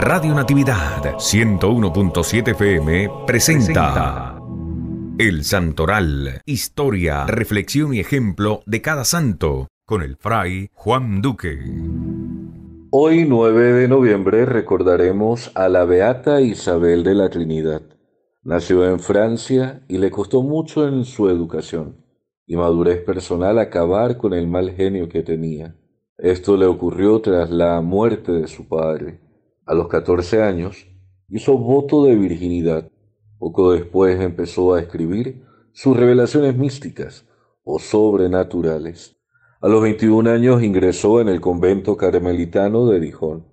Radio Natividad 101.7 FM presenta El Santoral, historia, reflexión y ejemplo de cada santo, con el fray Juan Duque. Hoy 9 de noviembre recordaremos a la Beata Isabel de la Trinidad. Nació en Francia y le costó mucho en su educación y madurez personal acabar con el mal genio que tenía. Esto le ocurrió tras la muerte de su padre. A los 14 años hizo voto de virginidad. Poco después empezó a escribir sus revelaciones místicas o sobrenaturales. A los veintiún años ingresó en el convento carmelitano de Dijon.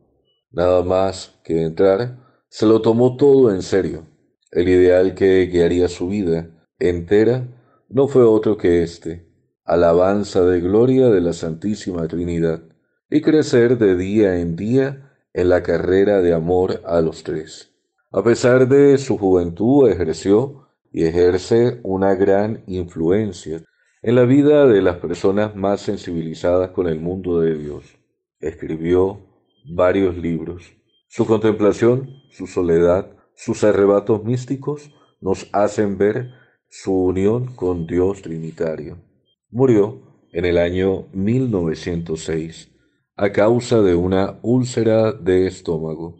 Nada más que entrar, se lo tomó todo en serio. El ideal que guiaría su vida entera no fue otro que este, alabanza de gloria de la Santísima Trinidad, y crecer de día en día en la carrera de amor a los tres. A pesar de su juventud, ejerció y ejerce una gran influencia en la vida de las personas más sensibilizadas con el mundo de Dios. Escribió varios libros. Su contemplación, su soledad, sus arrebatos místicos nos hacen ver su unión con Dios Trinitario. Murió en el año 1906 a causa de una úlcera de estómago.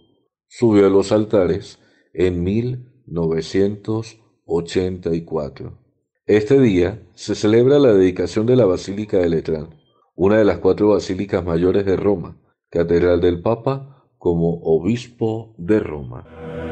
Subió a los altares en 1984. Este día se celebra la dedicación de la Basílica de Letrán, una de las cuatro basílicas mayores de Roma, catedral del Papa como obispo de Roma.